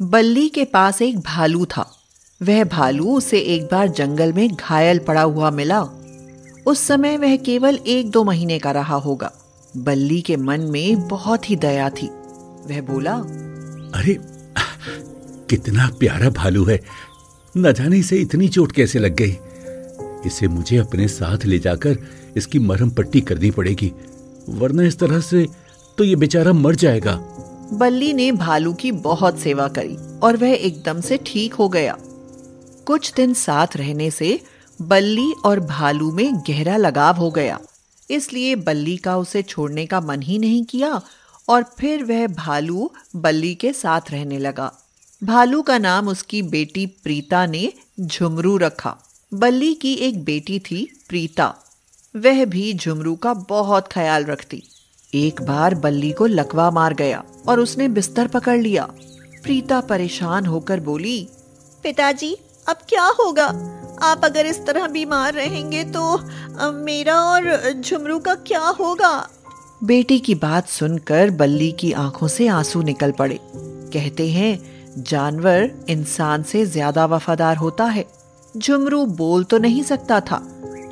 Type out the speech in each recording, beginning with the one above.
बल्ली के पास एक भालू था वह भालू उसे एक बार जंगल में घायल पड़ा हुआ मिला उस समय वह केवल एक दो महीने का रहा होगा बल्ली के मन में बहुत ही दया थी वह बोला अरे कितना प्यारा भालू है न जाने इसे इतनी चोट कैसे लग गई इसे मुझे अपने साथ ले जाकर इसकी मरम पट्टी करनी पड़ेगी वरना इस तरह से तो ये बेचारा मर जाएगा बल्ली ने भालू की बहुत सेवा करी और वह एकदम से ठीक हो गया कुछ दिन साथ रहने से बल्ली और भालू में गहरा लगाव हो गया इसलिए बल्ली का उसे छोड़ने का मन ही नहीं किया और फिर वह भालू बल्ली के साथ रहने लगा भालू का नाम उसकी बेटी प्रीता ने झुमरू रखा बल्ली की एक बेटी थी प्रीता वह भी झुमरू का बहुत ख्याल रखती एक बार बल्ली को लकवा मार गया और उसने बिस्तर पकड़ लिया प्रीता परेशान होकर बोली पिताजी अब क्या होगा आप अगर इस तरह बीमार रहेंगे तो मेरा और झुमरू का क्या होगा बेटी की बात सुनकर बल्ली की आंखों से आंसू निकल पड़े कहते हैं जानवर इंसान से ज्यादा वफादार होता है झुमरू बोल तो नहीं सकता था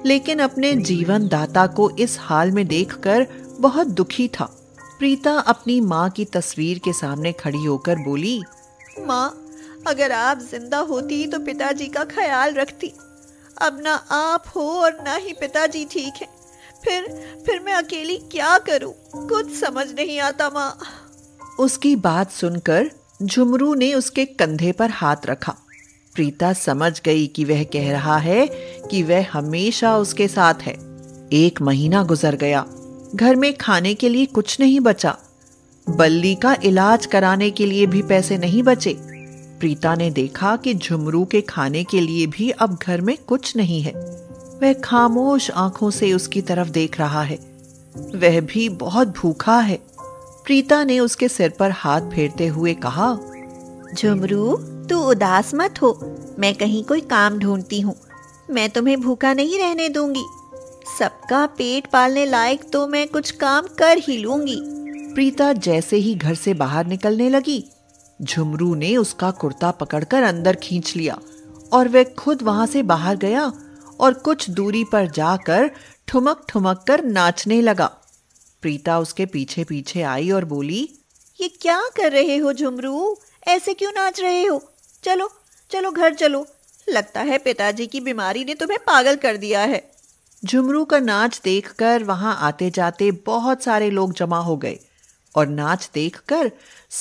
लेकिन अपने जीवन दाता को इस हाल में देखकर बहुत दुखी था प्रीता अपनी माँ की तस्वीर के सामने खड़ी होकर बोली माँ अगर आप जिंदा होती तो पिताजी का ख्याल रखती अब ना आप हो और ना ही पिताजी ठीक है फिर फिर मैं अकेली क्या करूं? कुछ समझ नहीं आता माँ उसकी बात सुनकर झुमरू ने उसके कंधे पर हाथ रखा प्रीता समझ गई कि वह कह रहा है कि वह हमेशा उसके साथ है एक महीना गुजर गया घर में खाने के लिए कुछ नहीं बचा बल्ली का इलाज कराने के लिए भी पैसे नहीं बचे प्रीता ने देखा कि झुमरू के खाने के लिए भी अब घर में कुछ नहीं है वह खामोश आंखों से उसकी तरफ देख रहा है वह भी बहुत भूखा है प्रीता ने उसके सिर पर हाथ फेरते हुए कहा झुमरू तू उदास मत हो मैं कहीं कोई काम ढूंढती हूँ मैं तुम्हें भूखा नहीं रहने दूंगी सबका पेट पालने लायक तो मैं कुछ काम कर ही लूंगी प्रीता जैसे ही घर से बाहर निकलने लगी झुमरू ने उसका कुर्ता पकड़कर अंदर खींच लिया और वह खुद वहां से बाहर गया और कुछ दूरी पर जाकर ठुमक ठुमक कर नाचने लगा प्रीता उसके पीछे पीछे आई और बोली ये क्या कर रहे हो झुमरू ऐसे क्यों नाच रहे हो चलो चलो घर चलो लगता है पिताजी की बीमारी ने तुम्हें पागल कर दिया है झुमरू का नाच देखकर वहां आते जाते बहुत सारे लोग जमा हो गए और नाच देखकर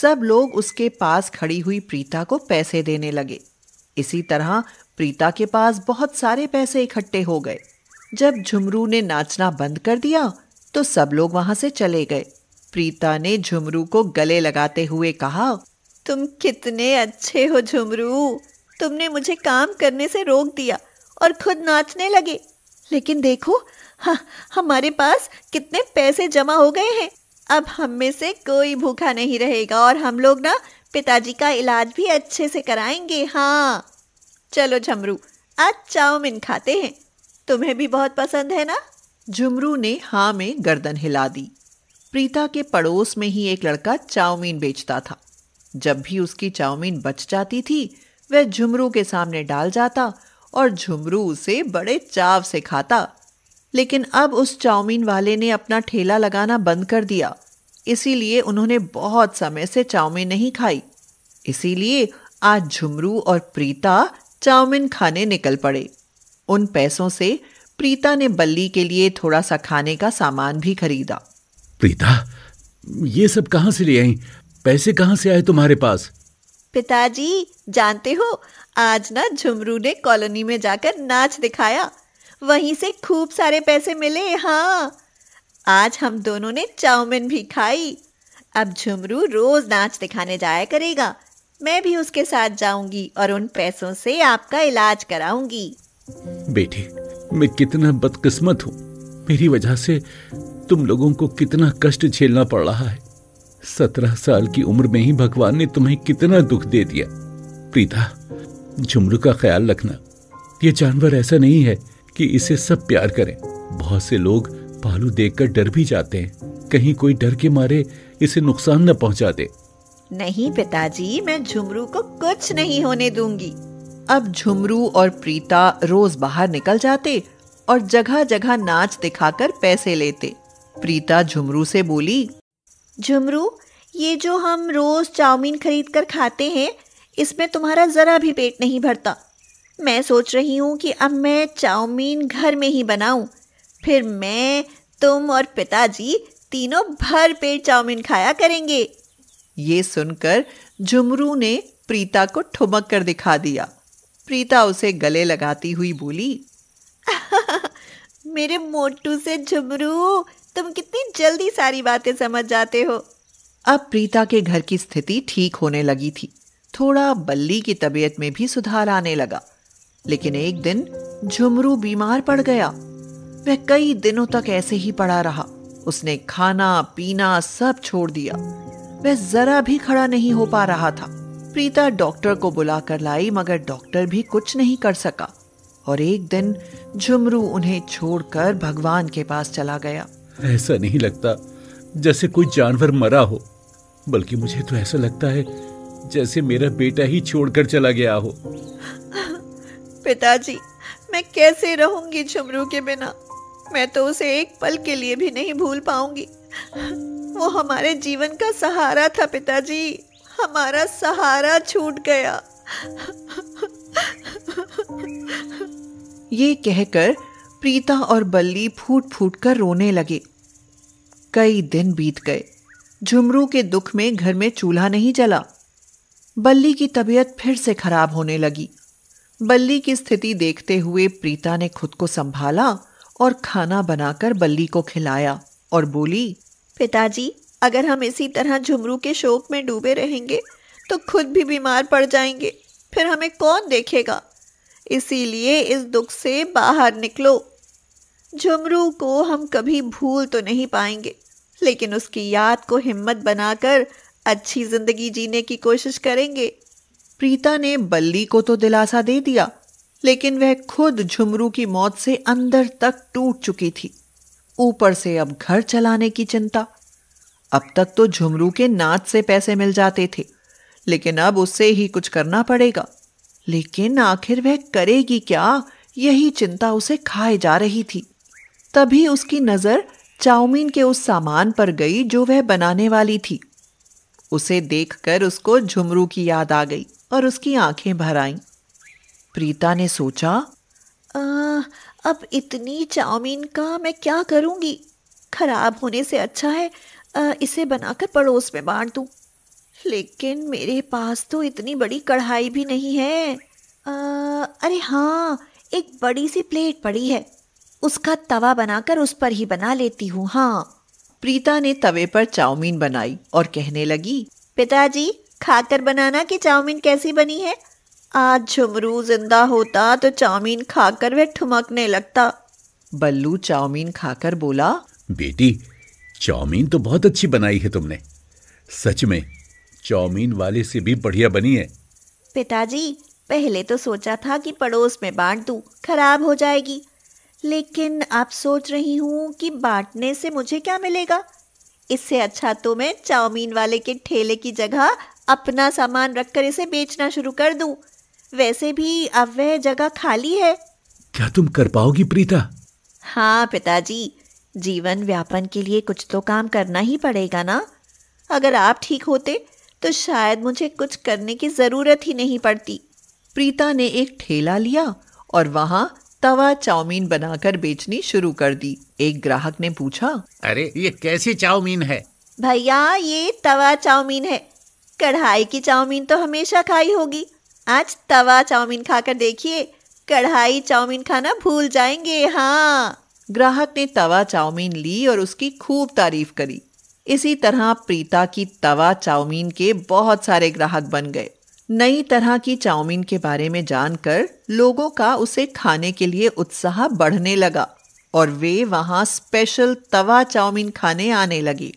सब लोग उसके पास खड़ी हुई प्रीता को पैसे देने लगे इसी तरह प्रीता के पास बहुत सारे पैसे इकट्ठे हो गए जब झुमरू ने नाचना बंद कर दिया तो सब लोग वहां से चले गए प्रीता ने झुमरू को गले लगाते हुए कहा तुम कितने अच्छे हो झुमरू तुमने मुझे काम करने से रोक दिया और खुद नाचने लगे लेकिन देखो हाँ हमारे पास कितने पैसे जमा हो गए हैं अब हम में से कोई भूखा नहीं रहेगा और हम लोग ना पिताजी का इलाज भी अच्छे से कराएंगे हाँ चलो झमरू आज चाउमिन खाते हैं तुम्हें भी बहुत पसंद है ना झुमरू ने हाँ में गर्दन हिला दी प्रीता के पड़ोस में ही एक लड़का चाउमीन बेचता था जब भी उसकी चाउमीन बच जाती थी वह झुमरू के सामने डाल जाता और झुमरू उसे बड़े चाव से खाता लेकिन अब उस चाउमीन वाले ने अपना ठेला लगाना बंद कर दिया इसीलिए उन्होंने बहुत समय से चाउमीन नहीं खाई इसीलिए आज झुमरू और प्रीता चाउमीन खाने निकल पड़े उन पैसों से प्रीता ने बल्ली के लिए थोड़ा सा खाने का सामान भी खरीदा प्रीता ये सब कहाँ से ले आई पैसे कहाँ से आए तुम्हारे पास पिताजी जानते हो आज ना झुमरू ने कॉलोनी में जाकर नाच दिखाया वहीं से खूब सारे पैसे मिले हाँ आज हम दोनों ने चाउमिन भी खाई अब झुमरू रोज नाच दिखाने जाया करेगा मैं भी उसके साथ जाऊंगी और उन पैसों से आपका इलाज कराऊंगी बेटी मैं कितना बदकिस्मत हूँ मेरी वजह से तुम लोगों को कितना कष्ट झेलना पड़ रहा है सत्रह साल की उम्र में ही भगवान ने तुम्हें कितना दुख दे दिया प्रीता झुमरू का ख्याल रखना ये जानवर ऐसा नहीं है कि इसे सब प्यार करें बहुत से लोग भालू देखकर डर भी जाते हैं कहीं कोई डर के मारे इसे नुकसान न पहुंचा दे नहीं पिताजी मैं झुमरू को कुछ नहीं होने दूंगी अब झुमरू और प्रीता रोज बाहर निकल जाते और जगह जगह नाच दिखाकर पैसे लेते प्रीता झुमरू से बोली झुमरू ये जो हम रोज चाउमीन खरीद कर खाते हैं इसमें तुम्हारा ज़रा भी पेट नहीं भरता मैं सोच रही हूँ कि अब मैं चाउमीन घर में ही बनाऊँ फिर मैं तुम और पिताजी तीनों भर पेट चाउमीन खाया करेंगे ये सुनकर झुमरू ने प्रीता को ठुमक कर दिखा दिया प्रीता उसे गले लगाती हुई बोली मेरे मोटू से झुमरू तुम कितनी जल्दी सारी बातें समझ जाते हो अब प्रीता के घर की स्थिति ठीक होने लगी थी थोड़ा बल्ली की तबीयत में भी सुधार आने लगा लेकिन एक दिन झुमरू बीमार पड़ गया वह कई दिनों तक ऐसे ही पड़ा रहा उसने खाना पीना सब छोड़ दिया वह जरा भी खड़ा नहीं हो पा रहा था प्रीता डॉक्टर को बुलाकर लाई मगर डॉक्टर भी कुछ नहीं कर सका और एक दिन झुमरू उन्हें छोड़कर भगवान के पास चला गया ऐसा नहीं लगता जैसे कोई जानवर मरा हो बल्कि मुझे तो ऐसा लगता है जैसे मेरा बेटा ही छोड़कर चला गया हो पिताजी मैं कैसे रहूंगी झुमरू के बिना मैं तो उसे एक पल के लिए भी नहीं भूल पाऊंगी वो हमारे जीवन का सहारा था पिताजी हमारा सहारा छूट गया ये कहकर प्रीता और बल्ली फूट फूट कर रोने लगे कई दिन बीत गए झुमरू के दुख में घर में चूल्हा नहीं जला बल्ली की तबीयत फिर से खराब होने लगी बल्ली की स्थिति देखते हुए प्रीता ने खुद को संभाला और खाना बनाकर बल्ली को खिलाया और बोली पिताजी अगर हम इसी तरह झुमरू के शोक में डूबे रहेंगे तो खुद भी बीमार पड़ जाएंगे फिर हमें कौन देखेगा इसीलिए इस दुख से बाहर निकलो झुमरू को हम कभी भूल तो नहीं पाएंगे लेकिन उसकी याद को हिम्मत बनाकर अच्छी जिंदगी जीने की कोशिश करेंगे प्रीता ने बल्ली को तो दिलासा दे दिया लेकिन वह खुद झुमरू की मौत से अंदर तक टूट चुकी थी ऊपर से अब घर चलाने की चिंता अब तक तो झुमरू के नाच से पैसे मिल जाते थे लेकिन अब उससे ही कुछ करना पड़ेगा लेकिन आखिर वह करेगी क्या यही चिंता उसे खाए जा रही थी तभी उसकी नजर चाउमीन के उस सामान पर गई जो वह बनाने वाली थी उसे देखकर उसको झुमरू की याद आ गई और उसकी आंखें भर आईं प्रीता ने सोचा आ, अब इतनी चाउमीन का मैं क्या करूंगी खराब होने से अच्छा है आ, इसे बनाकर पड़ोस में बांट दूँ लेकिन मेरे पास तो इतनी बड़ी कढ़ाई भी नहीं है आ, अरे हाँ एक बड़ी सी प्लेट पड़ी है उसका तवा बनाकर उस पर ही बना लेती हूँ हाँ प्रीता ने तवे पर चाउमीन बनाई और कहने लगी पिताजी खाकर बनाना कि चाउमीन कैसी बनी है आज झुमरू जिंदा होता तो चाउमीन खाकर वह ठुमकने लगता बल्लू चाउमीन खाकर बोला बेटी चाउमीन तो बहुत अच्छी बनाई है तुमने सच में चाउमीन वाले से भी बढ़िया बनी है पिताजी पहले तो सोचा था कि पड़ोस में बांट दूं, खराब हो जाएगी लेकिन आप सोच रही हूँ कि बांटने से मुझे क्या मिलेगा इससे अच्छा तो मैं चाउमीन वाले के ठेले की जगह अपना सामान रखकर इसे बेचना शुरू कर दूं। वैसे भी अब वह जगह खाली है क्या तुम कर पाओगी प्रीता हाँ पिताजी जीवन व्यापन के लिए कुछ तो काम करना ही पड़ेगा ना अगर आप ठीक होते तो शायद मुझे कुछ करने की ज़रूरत ही नहीं पड़ती प्रीता ने एक ठेला लिया और वहाँ तवा चाउमीन बनाकर बेचनी शुरू कर दी एक ग्राहक ने पूछा अरे ये कैसी चाउमीन है भैया ये तवा चाउमीन है कढ़ाई की चाउमीन तो हमेशा खाई होगी आज तवा चाउमीन खाकर देखिए कढ़ाई चाउमीन खाना भूल जाएंगे हाँ ग्राहक ने तवा चाउमीन ली और उसकी खूब तारीफ करी इसी तरह प्रीता की तवा चाउमीन के बहुत सारे ग्राहक बन गए नई तरह की चाउमीन के बारे में जानकर लोगों का उसे खाने के लिए उत्साह बढ़ने लगा और वे वहां स्पेशल तवा चाउमीन खाने आने लगी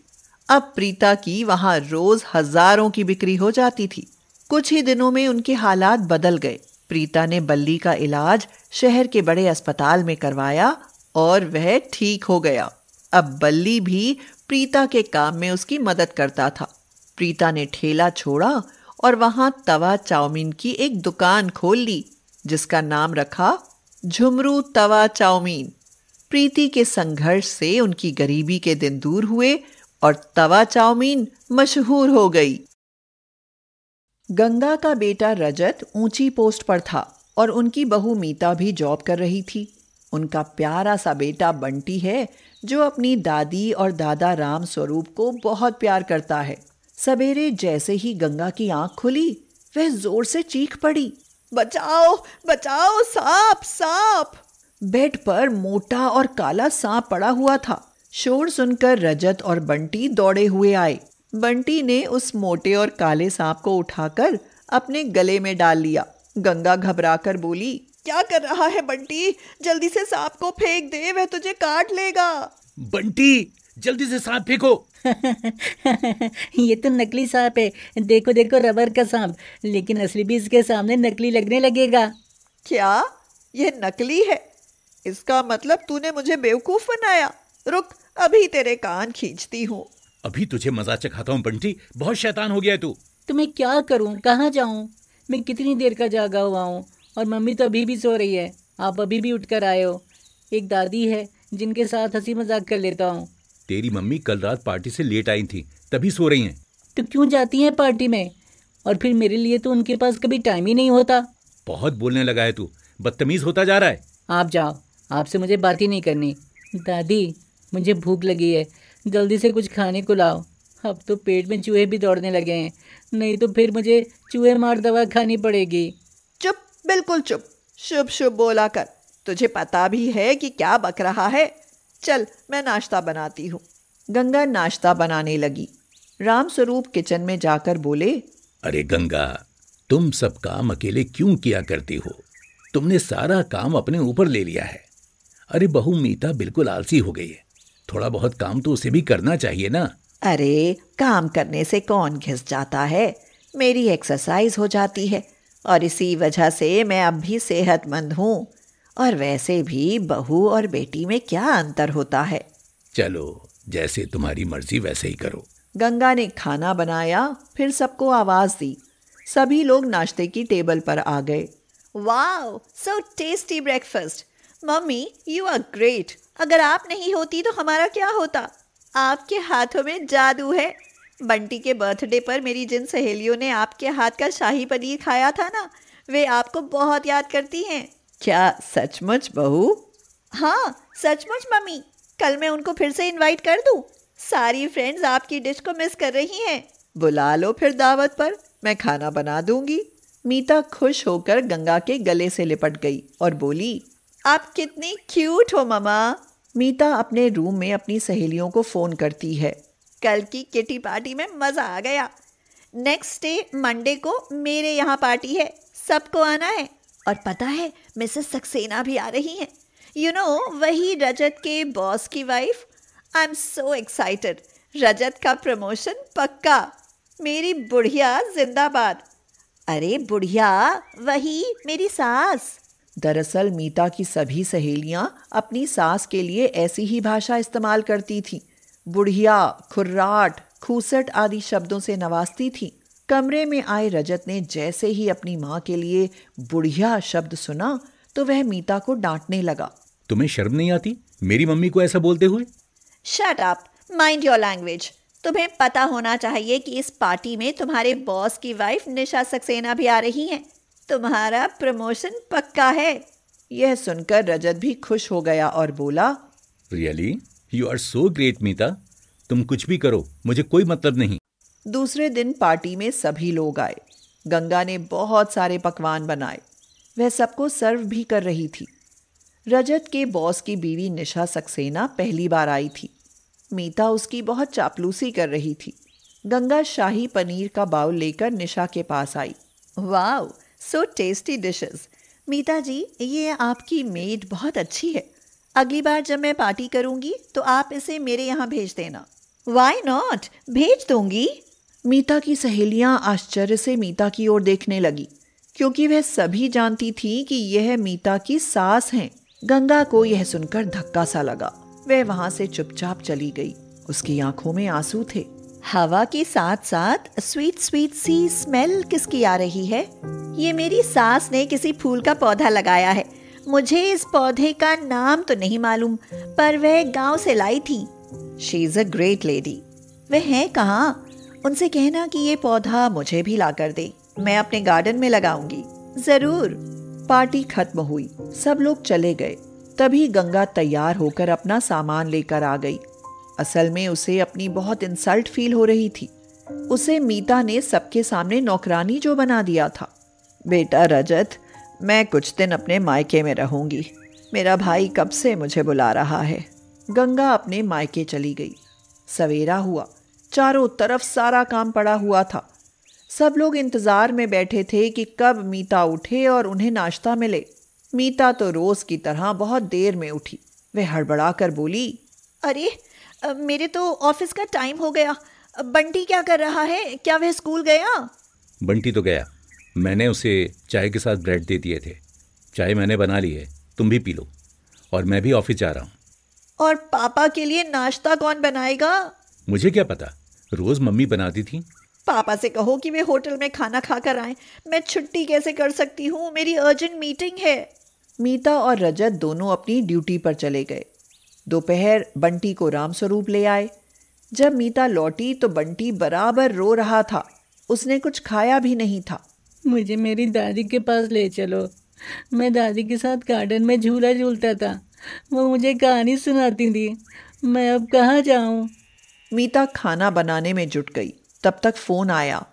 अब प्रीता की वहां रोज हजारों की बिक्री हो जाती थी कुछ ही दिनों में उनके हालात बदल गए प्रीता ने बल्ली का इलाज शहर के बड़े अस्पताल में करवाया और वह ठीक हो गया अब बल्ली भी प्रीता के काम में उसकी मदद करता था प्रीता ने ठेला छोड़ा और वहां तवा चाउमीन की एक दुकान खोल ली जिसका नाम रखा झुमरू तवा चाउमीन प्रीति के संघर्ष से उनकी गरीबी के दिन दूर हुए और तवा चाउमीन मशहूर हो गई गंगा का बेटा रजत ऊंची पोस्ट पर था और उनकी बहू मीता भी जॉब कर रही थी उनका प्यारा सा बेटा बंटी है जो अपनी दादी और दादा राम स्वरूप को बहुत प्यार करता है सवेरे जैसे ही गंगा की आंख खुली वह जोर से चीख पड़ी बचाओ बचाओ सांप सांप बेड पर मोटा और काला सांप पड़ा हुआ था शोर सुनकर रजत और बंटी दौड़े हुए आए बंटी ने उस मोटे और काले सांप को उठाकर अपने गले में डाल लिया गंगा घबराकर बोली क्या कर रहा है बंटी जल्दी से सांप को फेंक दे वह तुझे काट लेगा बंटी जल्दी से सांप फेंको ये तो नकली सांप है देखो देखो रबर का सांप लेकिन असली भी इसके सामने नकली लगने लगेगा क्या ये नकली है इसका मतलब तूने मुझे बेवकूफ बनाया रुक अभी तेरे कान खींचती हूँ अभी तुझे मजा चखाता हूँ बंटी बहुत शैतान हो गया तू तो मैं क्या करूँ कहाँ जाऊँ मैं कितनी देर का जागा हुआ हूँ और मम्मी तो अभी भी सो रही है आप अभी भी उठकर आए हो एक दादी है जिनके साथ हंसी मजाक कर लेता हूँ तेरी मम्मी कल रात पार्टी से लेट आई थी तभी सो रही हैं तो क्यों जाती हैं पार्टी में और फिर मेरे लिए तो उनके पास कभी टाइम ही नहीं होता बहुत बोलने लगा है तू बदतमीज होता जा रहा है आप जाओ आपसे मुझे बात ही नहीं करनी दादी मुझे भूख लगी है जल्दी से कुछ खाने को लाओ अब तो पेट में चूहे भी दौड़ने लगे हैं नहीं तो फिर मुझे चूहे मार दवा खानी पड़ेगी चुप बिल्कुल चुप शुभ शुभ बोला कर तुझे पता भी है कि क्या बक रहा है चल मैं नाश्ता बनाती हूँ गंगा नाश्ता बनाने लगी रामस्वरूप किचन में जाकर बोले अरे गंगा तुम सब काम अकेले क्यों किया करती हो तुमने सारा काम अपने ऊपर ले लिया है अरे बहू मीता बिल्कुल आलसी हो गई है थोड़ा बहुत काम तो उसे भी करना चाहिए ना अरे काम करने से कौन घिस जाता है मेरी एक्सरसाइज हो जाती है और इसी वजह से मैं अब भी सेहतमंद हूँ और वैसे भी बहू और बेटी में क्या अंतर होता है चलो जैसे तुम्हारी मर्जी वैसे ही करो गंगा ने खाना बनाया फिर सबको आवाज दी सभी लोग नाश्ते की टेबल पर आ गए wow so tasty breakfast mummy you are great अगर आप नहीं होती तो हमारा क्या होता आपके हाथों में जादू है बंटी के बर्थडे पर मेरी जिन सहेलियों ने आपके हाथ का शाही पनीर खाया था ना वे आपको बहुत याद करती हैं क्या सचमुच बहू हाँ सचमुच मम्मी कल मैं उनको फिर से इनवाइट कर दूँ सारी फ्रेंड्स आपकी डिश को मिस कर रही हैं बुला लो फिर दावत पर मैं खाना बना दूंगी मीता खुश होकर गंगा के गले से लिपट गई और बोली आप कितनी क्यूट हो ममा मीता अपने रूम में अपनी सहेलियों को फ़ोन करती है कल की किटी पार्टी में मज़ा आ गया नेक्स्ट डे मंडे को मेरे यहाँ पार्टी है सबको आना है और पता है मिसेस सक्सेना भी आ रही हैं यू नो वही रजत के बॉस की wife I am so excited Rajat का प्रमोशन पक्का मेरी बुढ़िया जिंदाबाद अरे बुढ़िया वही मेरी सास दरअसल मीता की सभी सहेलियां अपनी सास के लिए ऐसी ही भाषा इस्तेमाल करती थीं बुढ़िया खुर्राट खूसट आदि शब्दों से नवाजती थीं कमरे में आए रजत ने जैसे ही अपनी माँ के लिए बुढ़िया शब्द सुना तो वह मीता को डांटने लगा तुम्हें शर्म नहीं आती मेरी मम्मी को ऐसा बोलते हुए shut up mind your language तुम्हें पता होना चाहिए कि इस पार्टी में तुम्हारे बॉस की वाइफ निशा सक्सेना भी आ रही हैं तुम्हारा प्रमोशन पक्का है यह सुनकर रजत भी खुश हो गया और बोला really you are so great Meeta तुम कुछ भी करो मुझे कोई मतलब नहीं दूसरे दिन पार्टी में सभी लोग आए गंगा ने बहुत सारे पकवान बनाए वह सबको सर्व भी कर रही थी रजत के बॉस की बीवी निशा सक्सेना पहली बार आई थी मीता उसकी बहुत चापलूसी कर रही थी गंगा शाही पनीर का बाउल लेकर निशा के पास आई वाह सो टेस्टी डिशेस मीता जी ये आपकी मेड बहुत अच्छी है अगली बार जब मैं पार्टी करूंगी तो आप इसे मेरे यहाँ भेज देना वाई नॉट भेज दूंगी मीता की सहेलियां आश्चर्य से मीता की ओर देखने लगी क्योंकि वह सभी जानती थी कि यह मीता की सास हैं गंगा को यह सुनकर धक्का सा लगा वह वहां से चुपचाप चली गई उसकी आंखों में आंसू थे हवा के साथ साथ स्वीट स्वीट सी स्मेल किसकी आ रही है ये मेरी सास ने किसी फूल का पौधा लगाया है मुझे इस पौधे का नाम तो नहीं मालूम पर वह गांव से लाई थी she is a great lady वह है कहाँ उनसे कहना कि ये पौधा मुझे भी ला कर दे मैं अपने गार्डन में लगाऊंगी जरूर पार्टी खत्म हुई सब लोग चले गए तभी गंगा तैयार होकर अपना सामान लेकर आ गई असल में उसे अपनी बहुत इंसल्ट फील हो रही थी उसे मीता ने सबके सामने नौकरानी जो बना दिया था बेटा रजत मैं कुछ दिन अपने मायके में रहूंगी मेरा भाई कब से मुझे बुला रहा है गंगा अपने मायके चली गई सवेरा हुआ चारों तरफ सारा काम पड़ा हुआ था सब लोग इंतज़ार में बैठे थे कि कब मीता उठे और उन्हें नाश्ता मिले मीता तो रोज़ की तरह बहुत देर में उठी वह हड़बड़ाकर बोली अरे मेरे तो ऑफिस का टाइम हो गया बंटी क्या कर रहा है क्या वह स्कूल गया बंटी तो गया मैंने उसे चाय के साथ ब्रेड दे दिए थे चाय मैंने बना ली है तुम भी पी लो और मैं भी ऑफिस जा रहा हूँ और पापा के लिए नाश्ता कौन बनाएगा मुझे क्या पता रोज मम्मी बनाती थी पापा से कहो कि वे होटल में खाना खाकर आए मैं छुट्टी कैसे कर सकती हूँ मेरी अर्जेंट मीटिंग है मीता और रजत दोनों अपनी ड्यूटी पर चले गए दोपहर बंटी को रामस्वरूप ले आए जब मीता लौटी तो बंटी बराबर रो रहा था उसने कुछ खाया भी नहीं था मुझे मेरी दादी के पास ले चलो मैं दादी के साथ गार्डन में झूला झूलता था वो मुझे कहानी सुनाती थी मैं अब कहाँ जाऊँ मीता खाना बनाने में जुट गई तब तक फ़ोन आया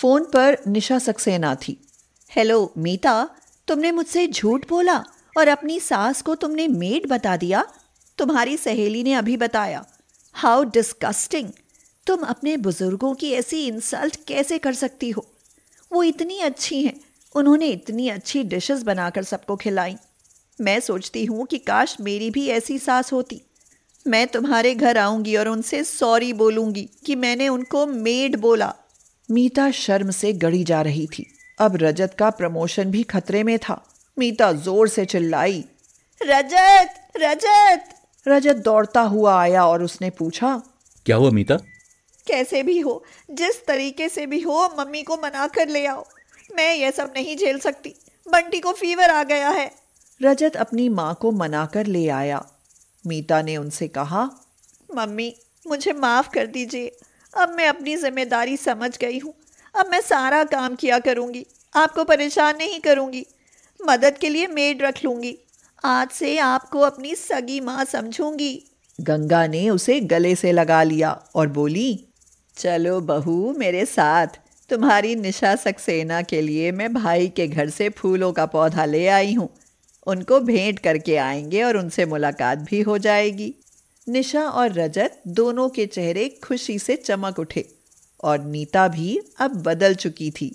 फ़ोन पर निशा सक्सेना थी हेलो मीता तुमने मुझसे झूठ बोला और अपनी सास को तुमने मेड बता दिया तुम्हारी सहेली ने अभी बताया हाउ डिस्कस्टिंग तुम अपने बुजुर्गों की ऐसी इंसल्ट कैसे कर सकती हो वो इतनी अच्छी हैं उन्होंने इतनी अच्छी डिशेस बनाकर सबको खिलाई मैं सोचती हूँ कि काश मेरी भी ऐसी सास होती मैं तुम्हारे घर आऊंगी और उनसे सॉरी बोलूंगी कि मैंने उनको मेड बोला मीता शर्म से गड़ी जा रही थी अब रजत का प्रमोशन भी खतरे में था मीता जोर से चिल्लाई रजत रजत रजत दौड़ता हुआ आया और उसने पूछा क्या हुआ मीता कैसे भी हो जिस तरीके से भी हो मम्मी को मना कर ले आओ मैं यह सब नहीं झेल सकती बंटी को फीवर आ गया है रजत अपनी माँ को मना कर ले आया मीता ने उनसे कहा मम्मी मुझे माफ़ कर दीजिए अब मैं अपनी जिम्मेदारी समझ गई हूँ अब मैं सारा काम किया करूँगी आपको परेशान नहीं करूँगी मदद के लिए मेड रख लूँगी आज से आपको अपनी सगी माँ समझूंगी गंगा ने उसे गले से लगा लिया और बोली चलो बहू मेरे साथ तुम्हारी निशा सक्सेना के लिए मैं भाई के घर से फूलों का पौधा ले आई हूँ उनको भेंट करके आएंगे और उनसे मुलाकात भी हो जाएगी निशा और रजत दोनों के चेहरे खुशी से चमक उठे और नीता भी अब बदल चुकी थी